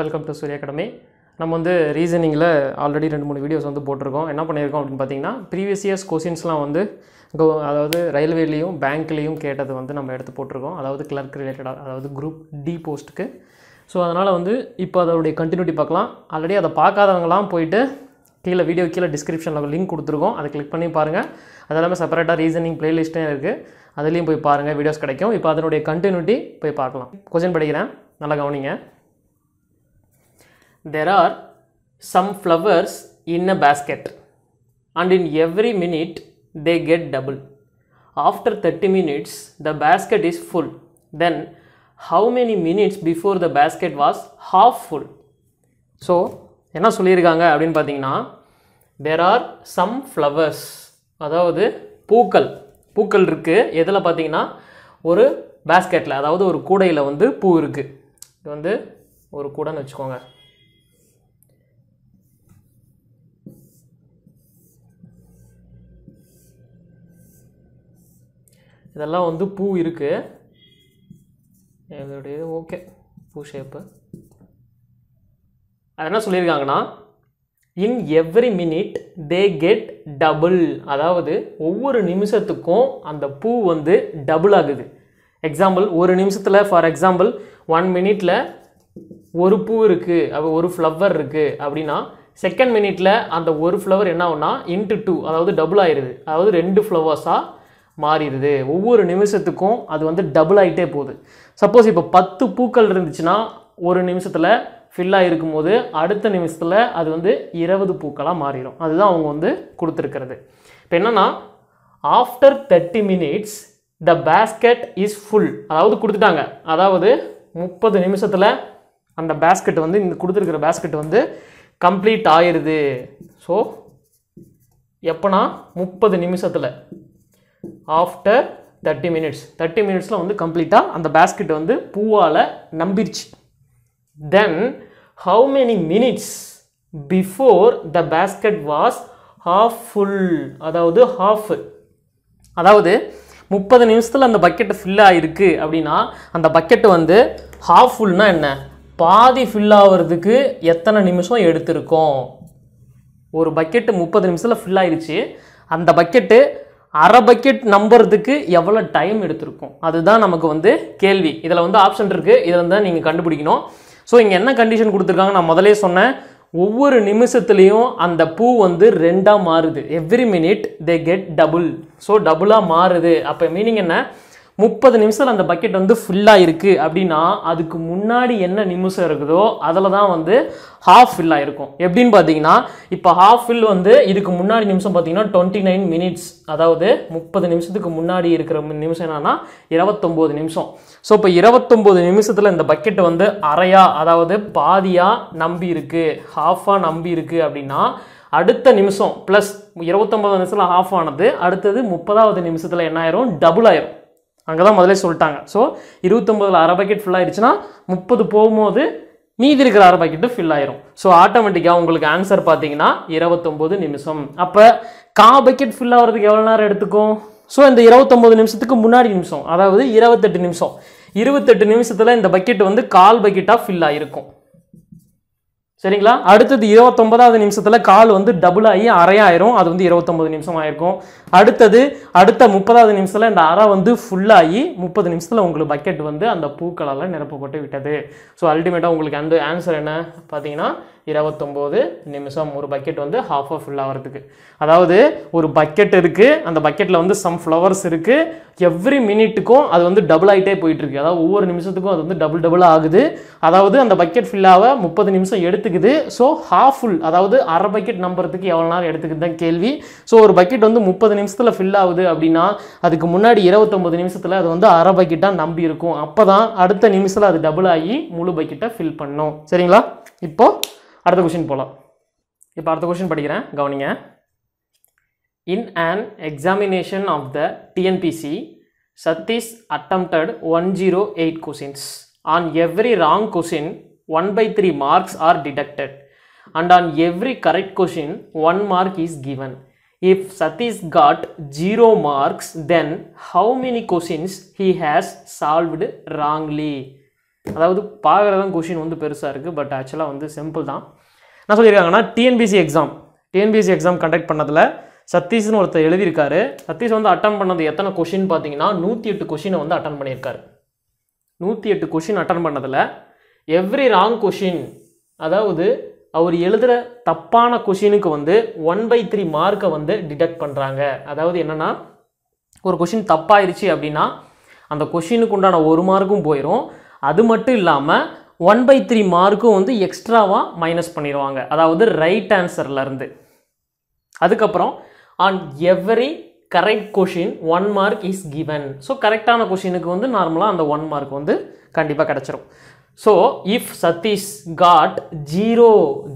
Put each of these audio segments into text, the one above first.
Welcome to சூரிய academy நம்ம வந்து ரீசனிங்கில் ஆல்ரெடி ரெண்டு மூணு வீடியோஸ் வந்து போட்டிருக்கோம் என்ன பண்ணியிருக்கோம் அப்படின்னு பார்த்தீங்கன்னா ப்ரீவியஸ் இயர்ஸ் கொஸ்டின்ஸ்லாம் வந்து கோ அதாவது ரயில்வேலையும் பேங்க்லேயும் கேட்டது வந்து நம்ம எடுத்து போட்டிருக்கோம் அதாவது கிளர்க் ரிலேட்டடாக அதாவது குரூப் டி போஸ்ட்டுக்கு ஸோ அதனால் வந்து இப்போ அதோடைய கண்டினியூட்டி பார்க்கலாம் ஆல்ரெடி அதை பார்க்காதவங்களாம் போயிட்டு கீழே வீடியோ கீழே டிஸ்கிரிப்ஷனில் லிங்க் கொடுத்துருக்கோம் அதை கிளிக் பண்ணி பாருங்கள் அது எல்லாமே செப்பரேட்டாக ரீசனிங் ப்ளேலிஸ்ட்டே இருக்குது அதுலேயும் போய் பாருங்கள் வீடியோஸ் கிடைக்கும் இப்போ அதனுடைய கண்டினியூட்டி போய் பார்க்கலாம் கொஸ்டின் படிக்கிறேன் நல்லா கவனிங்க there are some flowers in a basket and in every minute they get double. After 30 minutes, the basket is full. Then, how many minutes before the basket was half full? So என்ன சொல்லியிருக்காங்க அப்படின்னு பார்த்தீங்கன்னா there are some flowers அதாவது பூக்கள் பூக்கள் இருக்குது எதில் பார்த்தீங்கன்னா ஒரு பேஸ்கெட்டில் அதாவது ஒரு கூடையில் வந்து பூ இருக்குது இது வந்து ஒரு கூடைன்னு வச்சுக்கோங்க இதெல்லாம் வந்து பூ இருக்குது எங்களுடைய ஓகே பூ ஷேப்பு அது என்ன சொல்லியிருக்காங்கன்னா in every minute they get double அதாவது ஒவ்வொரு நிமிஷத்துக்கும் அந்த பூ வந்து டபுள் ஆகுது எக்ஸாம்பிள் ஒரு நிமிஷத்தில் ஃபார் எக்ஸாம்பிள் ஒன் மினிட்டில் ஒரு பூ இருக்குது அப்போ ஒரு ஃப்ளவர் இருக்குது அப்படின்னா செகண்ட் மினிட்டில் அந்த ஒரு ஃப்ளவர் என்ன ஆகுனா இன்ட்டு டூ அதாவது டபுள் ஆயிடுது அதாவது ரெண்டு ஃப்ளவர்ஸாக மாறிடுது ஒவ்வொரு நிமிஷத்துக்கும் அது வந்து டபுள் ஆகிட்டே போகுது சப்போஸ் இப்போ பத்து பூக்கள் இருந்துச்சுன்னா ஒரு நிமிஷத்தில் ஃபில்லாக போது அடுத்த நிமிஷத்தில் அது வந்து இருபது பூக்களாக மாறிடும் அதுதான் அவங்க வந்து கொடுத்துருக்கிறது இப்போ என்னென்னா after thirty minutes the basket is full அதாவது கொடுத்துட்டாங்க அதாவது முப்பது நிமிஷத்தில் அந்த பேஸ்கெட் வந்து இந்த கொடுத்துருக்கிற பேஸ்கெட் வந்து கம்ப்ளீட் ஆயிடுது ஸோ எப்போனா முப்பது நிமிஷத்தில் ஆஃப்டர் தேர்ட்டி மினிட்ஸ் தேர்ட்டி மினிட்ஸில் வந்து கம்ப்ளீட்டாக அந்த பேஸ்கெட் வந்து பூவால் நம்பிருச்சு then how many minutes before the basket was half full அதாவது ஹாஃப் அதாவது முப்பது நிமிஷத்தில் அந்த பக்கெட்டு ஃபில் ஆகிருக்கு அப்படின்னா அந்த பக்கெட்டு வந்து ஹாஃப் ஃபுல்னா என்ன பாதி ஃபில் ஆகிறதுக்கு எத்தனை நிமிஷம் எடுத்திருக்கோம் ஒரு பக்கெட்டு முப்பது நிமிஷத்தில் ஃபில் ஆயிடுச்சு அந்த பக்கெட்டு அரை பக்கெட் நம்புறதுக்கு எவ்வளோ டைம் எடுத்திருக்கும் அதுதான் நமக்கு வந்து கேள்வி இதில் வந்து ஆப்ஷன் இருக்குது இதில் வந்து நீங்கள் கண்டுபிடிக்கணும் ஸோ இங்கே என்ன கண்டிஷன் கொடுத்துருக்காங்க நான் முதலே சொன்னேன் ஒவ்வொரு நிமிஷத்துலேயும் அந்த பூ வந்து ரெண்டாக மாறுது every minute they get double so டபுளாக மாறுது அப்போ மீனிங் என்ன முப்பது நிமிஷத்தில் அந்த பக்கெட் வந்து ஃபுல்லாக இருக்குது அப்படின்னா அதுக்கு முன்னாடி என்ன நிமிஷம் இருக்குதோ அதில் தான் வந்து ஹாஃப் ஃபில்லாக இருக்கும் எப்படின்னு பார்த்தீங்கன்னா இப்போ ஹாஃப் ஃபில் வந்து இதுக்கு முன்னாடி நிமிஷம் பார்த்தீங்கன்னா டுவெண்ட்டி நைன் மினிட்ஸ் அதாவது முப்பது நிமிஷத்துக்கு முன்னாடி இருக்கிற நிமிஷம் என்னன்னா இருபத்தொம்போது நிமிஷம் ஸோ இப்போ இருபத்தொம்போது நிமிஷத்தில் இந்த பக்கெட் வந்து அறையா அதாவது பாதியாக நம்பி இருக்குது ஹாஃபாக நம்பி இருக்குது அப்படின்னா அடுத்த நிமிஷம் ப்ளஸ் இருபத்தொம்பது நிமிஷத்தில் ஆஃப் ஆனது அடுத்தது முப்பதாவது நிமிஷத்தில் என்ன ஆயிரும் டபுள் ஆயிரும் அங்கே தான் முதலே சொல்லிட்டாங்க ஸோ இருபத்தொம்போதில் அரை பாக்கெட் ஃபில் ஆயிடுச்சுன்னா முப்பது போகும்போது மீதி இருக்கிற அரை பாக்கெட்டு ஃபில் ஆயிரும் ஸோ ஆட்டோமேட்டிக்காக உங்களுக்கு ஆன்சர் பார்த்தீங்கன்னா இருபத்தொம்போது நிமிஷம் அப்போ கா பக்கெட் ஃபில் ஆகிறதுக்கு எவ்வளோ நேரம் எடுத்துக்கும் ஸோ இந்த இருபத்தொம்போது நிமிஷத்துக்கு முன்னாடி நிமிஷம் அதாவது இருபத்தெட்டு நிமிஷம் இருபத்தெட்டு நிமிஷத்தில் இந்த பக்கெட் வந்து கால் பக்கெட்டாக ஃபில் ஆகிருக்கும் சரிங்களா அடுத்தது இருபத்தொன்பதாவது நிமிஷத்தில் கால் வந்து டபுள் ஆகி அரையாயிரும் அது வந்து இருபத்தொம்பது நிமிஷம் ஆயிருக்கும் அடுத்தது அடுத்த முப்பதாவது நிமிஷத்தில் இந்த அரை வந்து ஃபுல்லாகி முப்பது நிமிஷத்தில் உங்களுக்கு பக்கெட் வந்து அந்த பூக்களால் நிரப்பப்பட்டு விட்டது ஸோ அல்டிமேட்டாக உங்களுக்கு அந்த ஆன்சர் என்ன பார்த்தீங்கன்னா இருபத்தொம்போது நிமிஷம் ஒரு பக்கெட் வந்து ஆஃப் ஃபில் ஆகிறதுக்கு அதாவது ஒரு பக்கெட் இருக்குது அந்த பக்கெட்டில் வந்து சம் ஃப்ளவர்ஸ் இருக்குது எவ்ரி மினிட்டுக்கும் அது வந்து டபுள் ஆகிட்டே போயிட்டுருக்கு அதாவது ஒவ்வொரு நிமிஷத்துக்கும் அது வந்து டபுள் டபுள் ஆகுது அதாவது அந்த பக்கெட் ஃபில்லாக முப்பது நிமிஷம் எடுத்துக்குது ஸோ ஹாஃப் ஃபுல் அதாவது அரை பக்கெட் நம்புறதுக்கு எவ்வளோ நேரம் எடுத்துக்குது தான் கேள்வி ஸோ ஒரு பக்கெட் வந்து முப்பது நிமிஷத்தில் ஃபில் ஆகுது அப்படின்னா அதுக்கு முன்னாடி இருபத்தொம்பது நிமிஷத்தில் அது வந்து அரை பக்கெட்டாக நம்பி இருக்கும் அப்போ தான் அடுத்த நிமிஷத்தில் அது டபுள் ஆகி முழு பக்கெட்டை ஃபில் பண்ணும் சரிங்களா இப்போது அடுத்த கொஷின் போகலாம் இப்போ அடுத்த கொஷின் படிக்கிறேன் கவனிங்க in an examination of the TNPSC Satish attempted one zero eight questions on every wrong question one by three marks are deducted and on every correct question one mark is given if Satish got zero marks then how many questions he has solved wrongly அதாவது பார்க்குறதான் question வந்து பெருசாக இருக்குது but ஆக்சுவலாக வந்து simple தான் என்ன சொல்லியிருக்காங்கன்னா TNPSC exam TNPSC exam conduct பண்ணதில் சதீஷ்னு ஒருத்தர் எழுதியிருக்காரு சதீஷ் வந்து அட்டன் பண்ணது எத்தனை கொஷின் பார்த்தீங்கன்னா நூற்றி எட்டு கொஷினை வந்து அட்டன் பண்ணியிருக்காரு நூற்றி எட்டு கொஷின் அட்டன் பண்ணதில் எவ்ரி ராங் கொஷின் அதாவது அவர் எழுதுகிற தப்பான கொஷினுக்கு வந்து ஒன் பை த்ரீ மார்க்கை வந்து டிடெக்ட் பண்ணுறாங்க அதாவது என்னென்னா ஒரு கொஷின் தப்பாயிருச்சு அப்படின்னா அந்த கொஷினுக்கு உண்டான ஒரு மார்க்கும் போயிடும் அது மட்டும் இல்லாமல் ஒன் பை த்ரீ மார்க்கும் வந்து எக்ஸ்ட்ராவாக மைனஸ் பண்ணிடுவாங்க அதாவது ரைட் ஆன்சர்லேருந்து அதுக்கப்புறம் on every correct question one mark is given so கரெக்டான கொஷினுக்கு வந்து நார்மலாக அந்த ஒன் மார்க் வந்து கண்டிப்பாக கிடச்சிரும் so if Satish got zero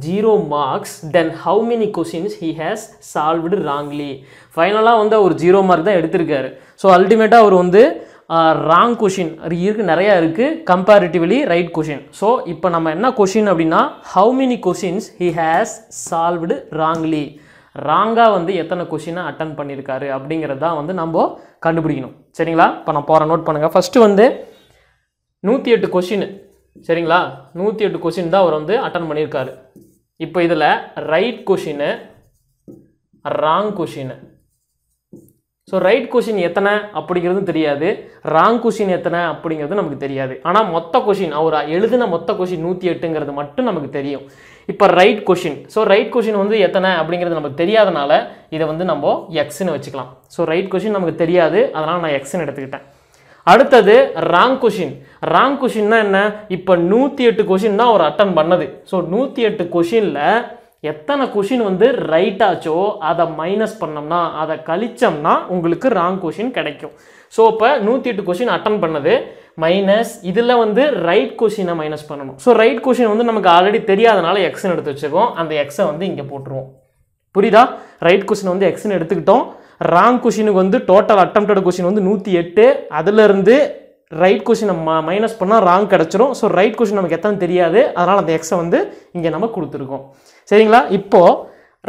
zero marks then how many questions he has solved wrongly ஃபைனலாக வந்து அவர் ஜீரோ மார்க் தான் எடுத்திருக்காரு ஸோ அல்டிமேட்டாக அவர் வந்து ராங் கொஷின் இருக்குது நிறையா இருக்குது கம்பேரிட்டிவ்லி ரைட் கொஷின் ஸோ இப்போ நம்ம என்ன கொஷின் அப்படின்னா how many questions he has solved wrongly ராங்காக வந்து எத்தனை கொஷினை அட்டன் பண்ணியிருக்காரு அப்படிங்கிறது தான் வந்து நம்ம கண்டுபிடிக்கணும் சரிங்களா இப்போ நான் போகிற நோட் பண்ணுங்கள் ஃபஸ்ட்டு வந்து நூற்றி எட்டு கொஷின் சரிங்களா நூற்றி எட்டு கொஷின் தான் அவர் வந்து அட்டன் பண்ணியிருக்காரு இப்போ இதில் right question wrong question so right question எத்தனை அப்படிங்கிறது தெரியாது ராங் கொஷின் எத்தனை அப்படிங்கிறது நமக்கு தெரியாது ஆனால் மொத்த கொஷின் அவர் எழுதின மொத்த கொஷின் நூற்றி எட்டுங்கிறது மட்டும் நமக்கு தெரியும் இப்போ right question so right question வந்து எத்தனை அப்படிங்கிறது நமக்கு தெரியாதனால இதை வந்து நம்ம எக்ஸ்னு வச்சுக்கலாம் ஸோ ரைட் கொஷின் நமக்கு தெரியாது அதனால் நான் எக்ஸ்னு எடுத்துக்கிட்டேன் அடுத்தது ராங் கொஷின் ராங் கொஷின்னா என்ன இப்போ நூற்றி எட்டு கொஷின் தான் அவர் அட்டன் பண்ணது ஸோ நூற்றி எட்டு கொஷினில் எத்தனை கொஷின் வந்து ரைட் ஆச்சோ அதை மைனஸ் பண்ணோம்னா அதை கழிச்சோம்னா உங்களுக்கு ராங் கொஷின் கிடைக்கும் ஸோ இப்போ நூற்றி எட்டு கொஷின் அட்டன் பண்ணது மைனஸ் இதில் வந்து ரைட் கொஷினை மைனஸ் பண்ணணும் ஸோ ரைட் கொஷின் வந்து நமக்கு ஆல்ரெடி தெரியாதனால எக்ஸன் எடுத்து வச்சுக்கோம் அந்த எக்ஸை வந்து இங்கே போட்டுருவோம் புரியுதா ரைட் கொஷின் வந்து எக்ஸன் எடுத்துக்கிட்டோம் ராங் கொஷினுக்கு வந்து டோட்டல் அட்டம் கொஷின் வந்து நூற்றி எட்டு அதுலேருந்து ரைட் கொஷின் நம்ம மைனஸ் பண்ணால் ராங் கிடச்சிரும் ஸோ ரைட் கொஷின் நமக்கு எத்தனை தெரியாது அதனால் அந்த எக்ஸை வந்து இங்கே நம்ம கொடுத்துருக்கோம் சரிங்களா இப்போது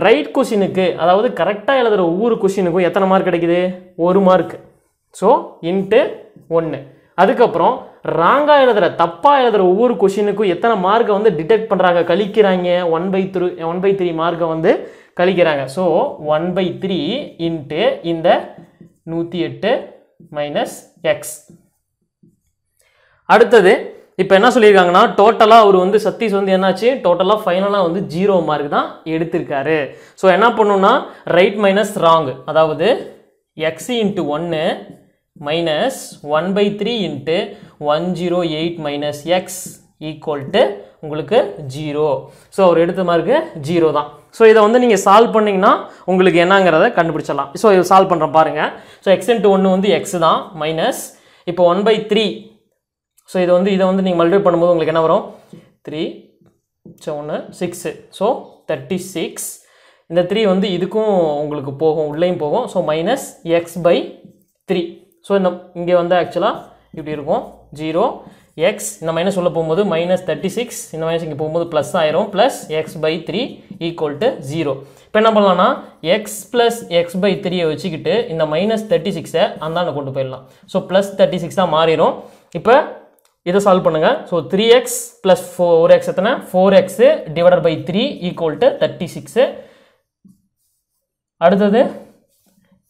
ரைட் கொஷினுக்கு அதாவது கரெக்டாக எழுதுகிற ஒவ்வொரு கொஷினுக்கும் எத்தனை மார்க் கிடைக்குது ஒரு மார்க் ஸோ இன்ட்டு ஒன்று அதுக்கப்புறம் ராங்காக எழுதுகிற தப்பாக எழுதுகிற ஒவ்வொரு கொஷினுக்கும் எத்தனை மார்க்கை வந்து டிடெக்ட் பண்ணுறாங்க கழிக்கிறாங்க one by through one by three மார்க்கை வந்து கழிக்கிறாங்க so one by three into இந்த நூற்றி எட்டு மைனஸ் எக்ஸ் அடுத்தது இப்போ என்ன சொல்லியிருக்காங்கன்னா டோட்டலாக அவர் வந்து சத்தீஷ் வந்து என்னாச்சு டோட்டலாக ஃபைனலாக வந்து ஜீரோ மார்க் தான் எடுத்திருக்காரு ஸோ என்ன பண்ணுன்னா ரைட் மைனஸ் ராங் அதாவது எக்ஸ் இன்ட்டு ஒன்று minus one by three into one zero eight minus x equal to உங்களுக்கு ஜீரோ ஸோ அவர் எடுத்த மார்க்கு ஜீரோ தான் ஸோ இதை வந்து நீங்கள் சால்வ் பண்ணிங்கன்னா உங்களுக்கு என்னங்கிறத கண்டுபிடிச்சிடலாம் ஸோ இதை சால்வ் பண்ணுறேன் பாருங்கள் ஸோ எக்ஸ் இன்ட்டு ஒன்று வந்து எக்ஸ் தான் மைனஸ் இப்போ ஒன் பை த்ரீ ஸோ இது வந்து இதை வந்து நீங்கள் மல்டிபை பண்ணும்போது உங்களுக்கு என்ன வரும் த்ரீ ஒன்று சிக்ஸு ஸோ தேர்ட்டி சிக்ஸ் இந்த த்ரீ வந்து இதுக்கும் உங்களுக்கு போகும் உள்ளேயும் போகும் so minus x by three so இந்த இங்கே வந்து ஆக்சுவலாக இப்படி இருக்கும் ஜீரோ எக்ஸ் இந்த மைனஸ் உள்ளே போகும்போது மைனஸ் தேர்ட்டி சிக்ஸ் இந்த மைனஸ் இங்கே போகும்போது ப்ளஸ் ஆயிரும் plus x by three equal to zero இப்போ என்ன பண்ணலான்னா எக்ஸ் ப்ளஸ் எக்ஸ் பை த்ரீயை வச்சுக்கிட்டு இந்த மைனஸ் தேர்ட்டி சிக்ஸை அந்தாண்ட கொண்டு போயிடலாம் ஸோ ப்ளஸ் தேர்ட்டி சிக்ஸ் தான் மாறிடும் இப்போ இதை சால்வ் பண்ணுங்கள் ஸோ த்ரீ எக்ஸ் ப்ளஸ் ஃபோ ஒரு எக்ஸ் எத்தனை four x divided by three equal to thirty six அடுத்தது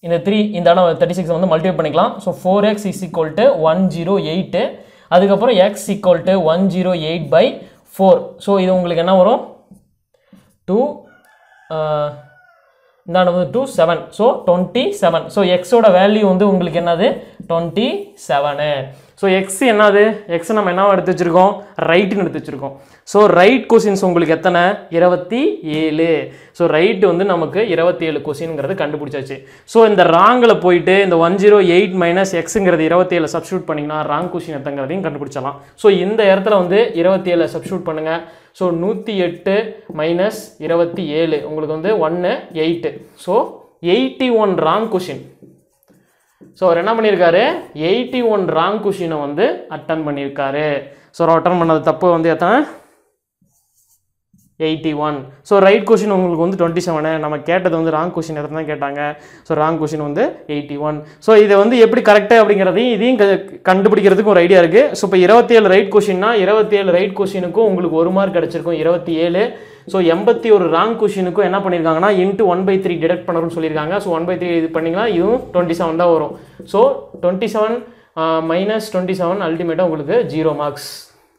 இந்த த்ரீ இந்த இடம் தேர்ட்டி சிக்ஸ் வந்து மல்டிபை பண்ணிக்கலாம் so four x is equal to one zero eight அதுக்கப்புறம் x equal to one zero eight by four so இது உங்களுக்கு என்ன வரும் டூ இந்த வந்து two seven so twenty seven so எக்ஸோட வேல்யூ வந்து உங்களுக்கு என்னது டுவெண்ட்டி செவனு ஸோ எக்ஸ் என்னது எக்ஸ் நம்ம என்ன எடுத்து வச்சுருக்கோம் ரைட்டுன்னு எடுத்து வச்சுருக்கோம் ஸோ ரைட் கொஷின்ஸ் உங்களுக்கு எத்தனை இருபத்தி ஏழு ஸோ ரைட்டு வந்து நமக்கு இருபத்தி ஏழு கொஷின்ங்கிறது கண்டுபிடிச்சாச்சு ஸோ இந்த ராங்கில் போயிட்டு இந்த ஒன் ஜீரோ எயிட் மைனஸ் எக்ஸுங்கிறது இருபத்தி ஏழு சப்ஸ்டியூட் பண்ணிங்கன்னா ராங் கொஷின் எத்தங்கிறதையும் கண்டுபிடிச்சலாம் ஸோ இந்த இடத்துல வந்து இருபத்தி ஏழு சப்ஸ்டியூட் பண்ணுங்கள் ஸோ நூற்றி எட்டு மைனஸ் இருபத்தி ஏழு உங்களுக்கு வந்து ஒன்று eight so eighty one wrong question so அவர் என்ன பண்ணியிருக்காரு எயிட்டி ஒன் ராங் கொஷினை வந்து அட்டன் பண்ணியிருக்காரு ஸோ அவர் அட்டன் பண்ணது தப்பு வந்து எத்தனை eighty one so right question உங்களுக்கு வந்து டுவெண்ட்டி செவனு நம்ம கேட்டது வந்து ராங் கொஷின் இடத்துல தான் கேட்டாங்க ஸோ ராங் கொஷின் வந்து எயிட்டி ஒன் ஸோ இதை வந்து எப்படி கரெக்டாக அப்படிங்கிறதையும் இதையும் கண்டுபிடிக்கிறதுக்கு ஒரு ஐடியா இருக்குது ஸோ இப்போ இருபத்தி ஏழு ரைட் கொஷின்னா இருபத்தி ஏழு ரைட் கொஷினுக்கும் உங்களுக்கு ஒரு மார்க் கிடச்சிருக்கும் இருபத்தி ஏழு ஸோ எண்பத்தி ஒரு ராங் கொஷினுக்கும் என்ன பண்ணியிருக்காங்கன்னா into one by three detect பண்ணுறோம்னு சொல்லியிருக்காங்க ஸோ ஒன் பை த்ரீ இது பண்ணிங்கன்னா இதுவும் டுவெண்ட்டி செவன் தான் வரும் so twenty seven minus twenty seven அல்டிமேட்டாக உங்களுக்கு ஜீரோ மார்க்ஸ்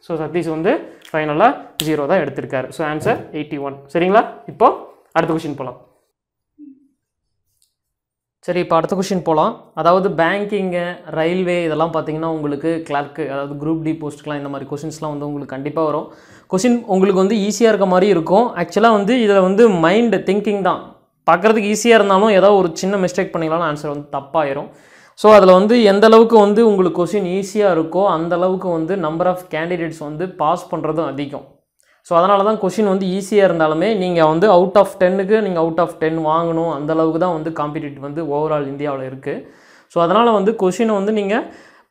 ஸோ சதீஷ் வந்து ஃபைனலாக ஜீரோ தான் எடுத்திருக்காரு ஸோ ஆன்சர் எயிட்டி ஒன் சரிங்களா இப்போ அடுத்த கொஷின் போகலாம் சரி இப்போ அடுத்த கொஷின் போகலாம் அதாவது பேங்கிங்கு ரயில்வே இதெல்லாம் பார்த்தீங்கன்னா உங்களுக்கு கிளர்க்கு அதாவது குரூப் டி போஸ்ட்லாம் இந்த மாதிரி கொஷின்ஸ்லாம் வந்து உங்களுக்கு கண்டிப்பாக வரும் கொஷின் உங்களுக்கு வந்து ஈஸியாக இருக்க மாதிரி இருக்கும் ஆக்சுவலாக வந்து இதில் வந்து மைண்டு திங்கிங் தான் பார்க்குறதுக்கு ஈஸியாக இருந்தாலும் ஏதோ ஒரு சின்ன மிஸ்டேக் பண்ணிக்கலாம் ஆன்சர் வந்து தப்பாயிரும் ஸோ அதில் வந்து எந்த அளவுக்கு வந்து உங்களுக்கு கொஷின் ஈஸியாக இருக்கோ அந்த அளவுக்கு வந்து நம்பர் ஆஃப் கேண்டிடேட்ஸ் வந்து பாஸ் பண்ணுறதும் அதிகம் ஸோ அதனால தான் கொஷின் வந்து ஈஸியாக இருந்தாலுமே நீங்கள் வந்து அவுட் ஆஃப் டென்னுக்கு நீங்கள் அவுட் ஆஃப் டென் வாங்கணும் அந்த அளவுக்கு தான் வந்து காம்படிட்டிவ் வந்து ஓவரால் இந்தியாவில் இருக்குது ஸோ அதனால் வந்து கொஷினை வந்து நீங்கள்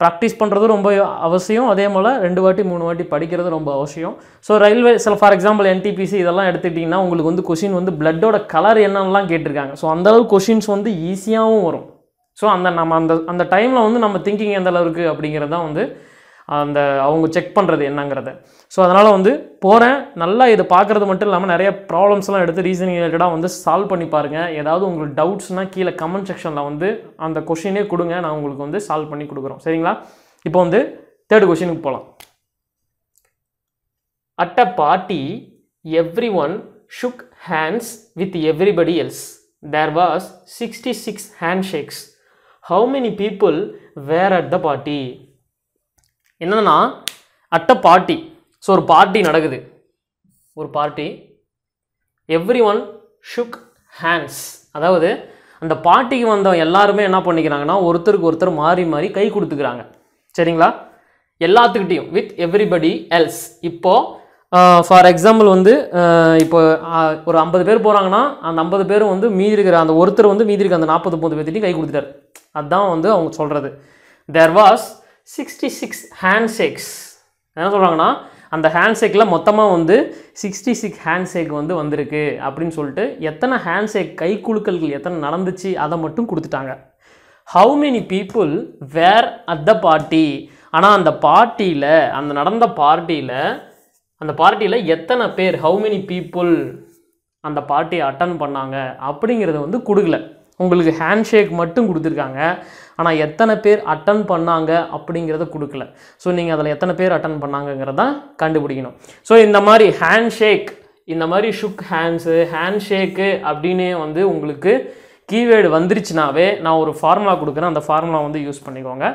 ப்ராக்டிஸ் பண்ணுறது ரொம்ப அவசியம் அதே போல் ரெண்டு வாட்டி மூணு வாட்டி படிக்கிறது ரொம்ப அவசியம் ஸோ ரயில்வே சில ஃபார் எக்ஸாம்பிள் என்டிபிசி இதெல்லாம் எடுத்துக்கிட்டிங்கன்னா உங்களுக்கு வந்து கொஷின் வந்து பிளட்டோட கலர் என்னென்னலாம் கேட்டிருக்காங்க ஸோ அந்தளவு கொஷின்ஸ் வந்து ஈஸியாகவும் வரும் ஸோ அந்த நம்ம அந்த அந்த டைமில் வந்து நம்ம திங்கிங் எந்த அளவுக்கு அப்படிங்கிறது தான் வந்து அந்த அவங்க செக் பண்ணுறது என்னங்கிறத ஸோ அதனால் வந்து போகிறேன் நல்லா இது பார்க்குறது மட்டும் இல்லாமல் நிறைய ப்ராப்ளம்ஸ்லாம் எடுத்து ரீசனிங் ரிலேட்டடாக வந்து சால்வ் பண்ணி பாருங்கள் ஏதாவது உங்களுக்கு டவுட்ஸ்னால் கீழே கமெண்ட் செக்ஷனில் வந்து அந்த கொஷினே கொடுங்க நான் உங்களுக்கு வந்து சால்வ் பண்ணி கொடுக்குறோம் சரிங்களா இப்போ வந்து தேர்ட் கொஷினுக்கு போகலாம் at a party everyone shook hands with everybody else there was sixty six handshakes how many people were at the party என்னென்னா அட் அ பார்ட்டி ஸோ ஒரு பார்ட்டி நடக்குது ஒரு party everyone shook hands அதாவது அந்த பார்ட்டிக்கு வந்தவங்க எல்லாருமே என்ன பண்ணிக்கிறாங்கன்னா ஒருத்தருக்கு ஒருத்தர் மாறி மாறி கை கொடுத்துக்கிறாங்க சரிங்களா எல்லாத்துக்கிட்டேயும் வித் எவ்ரிபடி எல்ஸ் இப்போது ஃபார் எக்ஸாம்பிள் வந்து இப்போ ஒரு ஐம்பது பேர் போகிறாங்கன்னா அந்த ஐம்பது பேரும் வந்து மீதி இருக்கிற அந்த ஒருத்தர் வந்து மீதி இருக்கிற அந்த நாற்பது முப்பது பேர்த்திட்டையும் கை கொடுத்துட்டார் அதுதான் வந்து அவங்க சொல்கிறது there was sixty six handshakes என்ன சொல்கிறாங்கன்னா அந்த ஹேண்ட்ஷேக்கில் மொத்தமாக வந்து சிக்ஸ்டி சிக்ஸ் ஹேண்ட்ஷேக் வந்து வந்திருக்கு அப்படின்னு சொல்லிட்டு எத்தனை ஹேண்ட்ஷேக் கை குழுக்கல்கள் எத்தனை நடந்துச்சு அதை மட்டும் கொடுத்துட்டாங்க how many people were at the party ஆனால் அந்த பார்ட்டியில் அந்த நடந்த பார்ட்டியில் அந்த பார்ட்டியில் எத்தனை பேர் ஹவு மெனி பீப்புள் அந்த பார்ட்டியை அட்டன் பண்ணாங்க அப்படிங்கிறத வந்து கொடுக்கல உங்களுக்கு ஹேண்ட் ஷேக் மட்டும் கொடுத்துருக்காங்க ஆனால் எத்தனை பேர் அட்டன் பண்ணாங்க அப்படிங்கிறத கொடுக்கல ஸோ நீங்கள் அதில் எத்தனை பேர் அட்டன் பண்ணாங்கங்கிறத கண்டுபிடிக்கணும் ஸோ இந்த மாதிரி ஹேண்ட் ஷேக் இந்த மாதிரி ஷுக் ஹேண்ட்ஸு ஹேண்ட் ஷேக்கு அப்படின்னு வந்து உங்களுக்கு கீவேர்டு வந்துருச்சுனாவே நான் ஒரு ஃபார்முலா கொடுக்குறேன் அந்த ஃபார்முலா வந்து யூஸ் பண்ணிக்கோங்க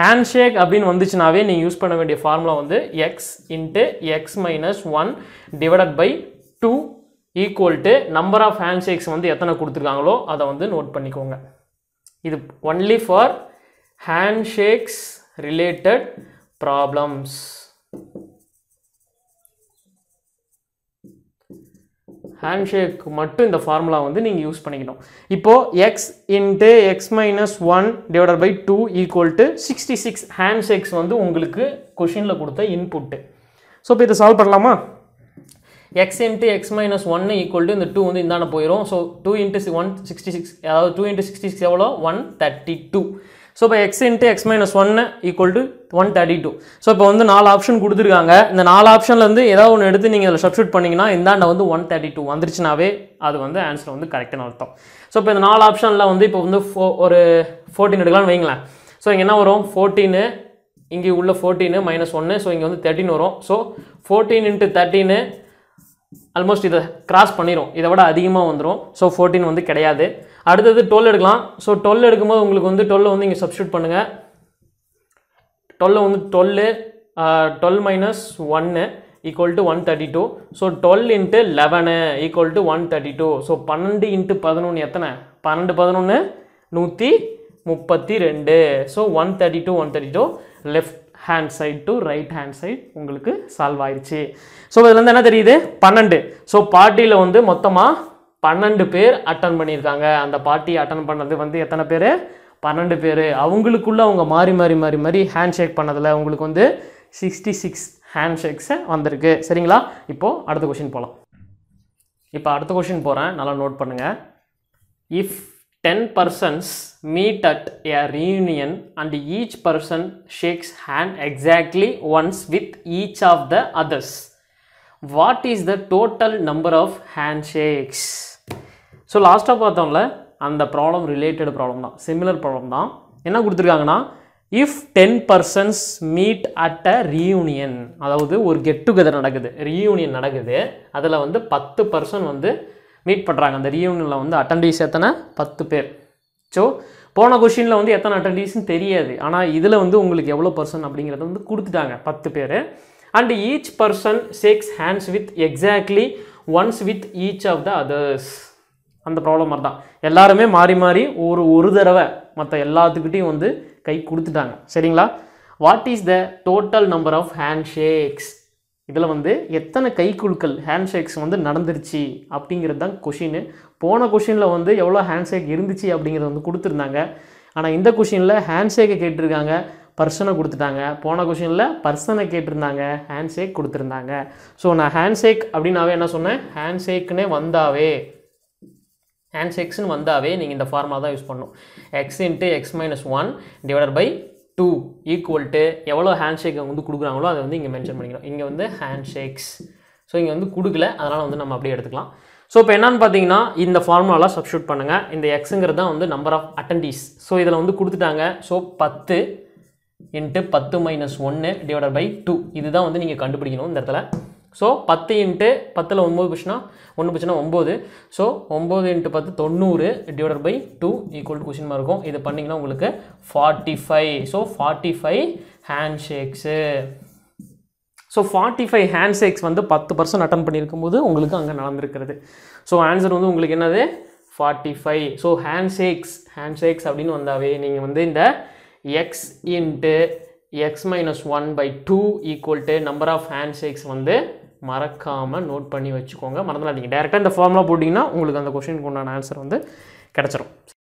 ஹேண்ட் ஷேக் அப்படின்னு வந்துச்சுனாவே நீங்கள் யூஸ் பண்ண வேண்டிய ஃபார்முலா வந்து x into x minus one divided by two equal to number of hand shakes வந்து எத்தனை கொடுத்துருக்காங்களோ அதை வந்து நோட் பண்ணிக்கோங்க இது only for handshakes related problems handshake மட்டும் இந்த ஃபார்முலா வந்து நீங்கள் யூஸ் பண்ணிக்கணும் இப்போது x into x minus one divided by two equal to sixty six handshakes வந்து உங்களுக்கு கொஷினில் கொடுத்த இன்புட்டு ஸோ இப்போ இதை சால்வ் பண்ணலாமா எக்ஸ் இன்ட்டு எக்ஸ் மைனஸ் ஒன்று ஈக்குவல் டு இந்த டூ வந்து இந்தாண்ட போயிடும் so two into one sixty six அதாவது டூ இன்ட்டு சிக்ஸ்டி சிக்ஸ் எவ்வளோ ஒன் தேர்ட்டி டூ ஸோ இப்போ எக்ஸ் இன்ட்டு எக்ஸ் மைனஸ் ஒன்று equal to one thirty two so இப்போ வந்து நாலு ஆப்ஷன் கொடுத்துருக்காங்க இந்த நாலு ஆப்ஷன்லேருந்து ஏதாவது ஒன்று எடுத்து நீங்கள் அதில் சப்ஸ்டியூட் பண்ணிங்கன்னா இந்தாண்ட வந்து ஒன் தேர்ட்டி டூ வந்துருச்சுனாவே அது வந்து ஆன்சர் வந்து கரெக்டான அர்த்தம் ஸோ இப்போ இந்த நாலு ஆப்ஷனில் வந்து இப்போ வந்து ஃபோ ஒரு ஃபோர்டீன் எடுக்கலாம்னு வைங்களேன் ஸோ இங்கே என்ன வரும் ஃபோர்டீனு இங்கே உள்ள ஃபோர்டீனு மைனஸ் ஒன்று ஸோ இங்கே வந்து தேர்ட்டின் வரும் ஸோ ஃபோர்டீன் இன்ட்டு தேர்ட்டின்னு ஆல்மோஸ்ட் இதை கிராஸ் பண்ணிடும் இதை விட அதிகமாக வந்துடும் ஸோ ஃபோர்டீன் வந்து கிடையாது அடுத்தது டுவெல் எடுக்கலாம் ஸோ டுவெல் எடுக்கும்போது உங்களுக்கு வந்து டுவெல் வந்து இங்கே சப்ஸ்டியூட் பண்ணுங்கள் டுவெல் வந்து டுவெல் டுவெல் மைனஸ் ஒன்று equal to one thirty two so twelve into eleven equal to one thirty two so பன்னெண்டு இன்ட்டு பதினொன்று எத்தனை பன்னெண்டு பதினொன்று நூற்றி முப்பத்தி ரெண்டு so one thirty two one thirty two left hand side to right hand side உங்களுக்கு சால்வ் ஆயிடுச்சு ஸோ இதுலேருந்து என்ன தெரியுது பன்னெண்டு ஸோ பார்ட்டியில் வந்து மொத்தமாக பன்னெண்டு பேர் அட்டன் பண்ணியிருக்காங்க அந்த பார்ட்டி அட்டன் பண்ணது வந்து எத்தனை பேர் பன்னெண்டு பேர் அவங்களுக்குள்ள அவங்க மாறி மாறி மாறி மாறி ஹேண்ட் ஷேக் பண்ணதில் உங்களுக்கு வந்து சிக்ஸ்டி சிக்ஸ் ஹேண்ட் ஷேக்ஸை வந்திருக்கு சரிங்களா இப்போது அடுத்த கொஷின் போகலாம் இப்போ அடுத்த கொஷின் போகிறேன் நல்லா நோட் பண்ணுங்கள் if ten persons meet at at reunion and and person shakes hand exactly once with with of the others what is the total number of hand handshakes so லாஸ்ட்டாக பார்த்தோம்ல அந்த problem related problem தான் similar problem தான் என்ன கொடுத்துருக்காங்கன்னா if ten persons meet at a reunion அதாவது ஒரு get together நடக்குது ரீயூனியன் நடக்குது அதில் வந்து பத்து பர்சன் வந்து மீட் பண்ணுறாங்க அந்த ரீயூனியனில் வந்து அட்டண்டீஸ் எத்தனை பத்து பேர் ஸோ போன கொஷினில் வந்து எத்தனை அட்டண்டீஸ்னு தெரியாது ஆனால் இதில் வந்து உங்களுக்கு எவ்வளோ பர்சன் அப்படிங்கிறத வந்து கொடுத்துட்டாங்க பத்து பேர் and each person shakes hands with exactly once with each of the others அந்த ப்ராப்ளம் மாதிரி தான் எல்லாருமே மாறி மாறி ஒரு ஒரு தடவை மற்ற எல்லாத்துக்கிட்டையும் வந்து கை கொடுத்துட்டாங்க சரிங்களா what is the total number of hand handshakes இதில் வந்து எத்தனை கை குழுக்கள் ஹேண்ட்ஷேக்ஸ் வந்து நடந்துருச்சு அப்படிங்கிறது தான் கொஷின் போன கொஷினில் வந்து எவ்வளோ ஹேண்ட்ஷேக் இருந்துச்சு அப்படிங்கிறத வந்து கொடுத்துருந்தாங்க ஆனால் இந்த கொஷினில் ஹேண்ட்ஷேக்கை கேட்டிருக்காங்க பர்சனை கொடுத்துட்டாங்க போன கொஷினில் பர்சனை கேட்டிருந்தாங்க ஹேண்ட்ஷேக் கொடுத்துருந்தாங்க ஸோ நான் ஹேண்ட்ஷேக் அப்படின்னாவே என்ன சொன்னேன் ஹேண்ட்ஷேக்குனே வந்தாவே ஹேண்ட்ஷேக்ஸ்னு வந்தாவே நீங்கள் இந்த ஃபார்முலா தான் யூஸ் பண்ணணும் x into x minus one divided by two equal to எவ்வளோ ஹேண்ட் ஷேக் வந்து கொடுக்குறாங்களோ அதை வந்து இங்கே மென்ஷன் பண்ணிக்கிறோம் இங்கே வந்து ஹேண்ட் ஷேக்ஸ் ஸோ இங்கே வந்து கொடுக்கல அதனால் வந்து நம்ம அப்படியே எடுத்துக்கலாம் ஸோ இப்போ என்னென்னு பார்த்தீங்கன்னா இந்த ஃபார்முலாலாம் சப்ஷூட் பண்ணுங்கள் இந்த எக்ஸுங்கிறது தான் வந்து நம்பர் ஆஃப் அட்டன்டிஸ் ஸோ இதில் வந்து கொடுத்துட்டாங்க ஸோ பத்து இன்ட்டு பத்து மைனஸ் ஒன்று டிவைடட் பை டூ இதுதான் வந்து நீங்கள் கண்டுபிடிக்கணும் இந்த இடத்துல ஸோ பத்து இன்ட்டு பத்தில் ஒம்பது போச்சுன்னா ஒன்று போச்சுன்னா ஒம்பது ஸோ ஒம்பது இன்ட்டு பத்து தொண்ணூறு divided by two equal to question இருக்கும் இது பண்ணிங்கன்னா உங்களுக்கு forty five so forty five handshakes so forty five hand shakes வந்து பத்து பர்சன்ட் அட்டன் பண்ணியிருக்கும் போது உங்களுக்கு அங்கே நடந்திருக்கிறது ஸோ ஆன்சர் வந்து உங்களுக்கு என்னது forty five so hand shakes hand shakes அப்படின்னு வந்தாவே நீங்கள் வந்து இந்த x into x minus one by two equal to number of hand shakes வந்து மறக்காமல் நோட் பண்ணி வச்சுக்கோங்க மறந்துடாதீங்க டேரெக்டாக இந்த ஃபார்முலா போட்டிங்கன்னா உங்களுக்கு அந்த கொஷினுக்கு உண்டான ஆன்சர் வந்து கிடச்சிரும்